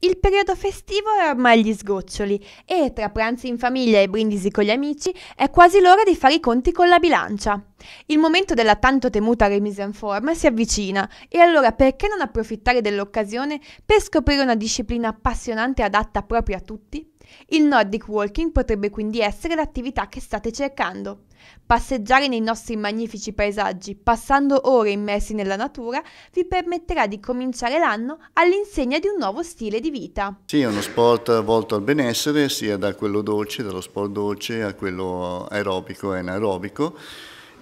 Il periodo festivo è ormai agli sgoccioli e tra pranzi in famiglia e brindisi con gli amici è quasi l'ora di fare i conti con la bilancia. Il momento della tanto temuta remise in forma si avvicina e allora perché non approfittare dell'occasione per scoprire una disciplina appassionante e adatta proprio a tutti? Il Nordic Walking potrebbe quindi essere l'attività che state cercando. Passeggiare nei nostri magnifici paesaggi, passando ore immersi nella natura, vi permetterà di cominciare l'anno all'insegna di un nuovo stile di vita. Sì, è uno sport volto al benessere, sia da quello dolce, dallo sport dolce, a quello aerobico e anaerobico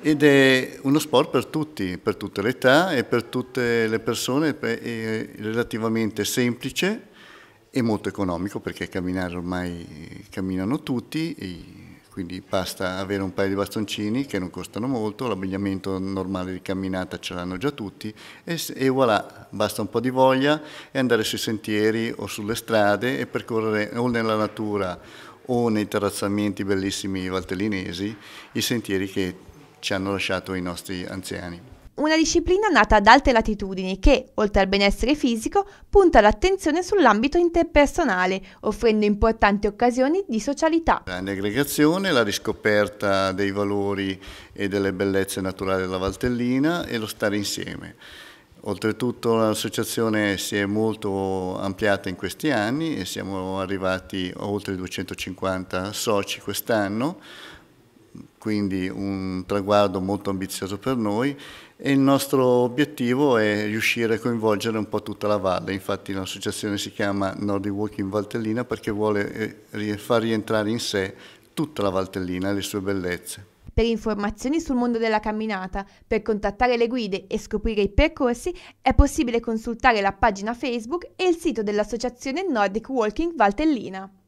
ed è uno sport per tutti, per tutte le età e per tutte le persone, relativamente semplice è molto economico perché camminare ormai camminano tutti, quindi basta avere un paio di bastoncini che non costano molto, l'abbigliamento normale di camminata ce l'hanno già tutti e, e voilà, basta un po' di voglia e andare sui sentieri o sulle strade e percorrere o nella natura o nei terrazzamenti bellissimi valtellinesi i sentieri che ci hanno lasciato i nostri anziani una disciplina nata ad alte latitudini che, oltre al benessere fisico, punta l'attenzione sull'ambito interpersonale, offrendo importanti occasioni di socialità. Grande aggregazione, la riscoperta dei valori e delle bellezze naturali della Valtellina e lo stare insieme. Oltretutto l'associazione si è molto ampliata in questi anni e siamo arrivati a oltre 250 soci quest'anno, quindi un traguardo molto ambizioso per noi e il nostro obiettivo è riuscire a coinvolgere un po' tutta la valle, infatti l'associazione si chiama Nordic Walking Valtellina perché vuole eh, far rientrare in sé tutta la Valtellina e le sue bellezze. Per informazioni sul mondo della camminata, per contattare le guide e scoprire i percorsi è possibile consultare la pagina Facebook e il sito dell'associazione Nordic Walking Valtellina.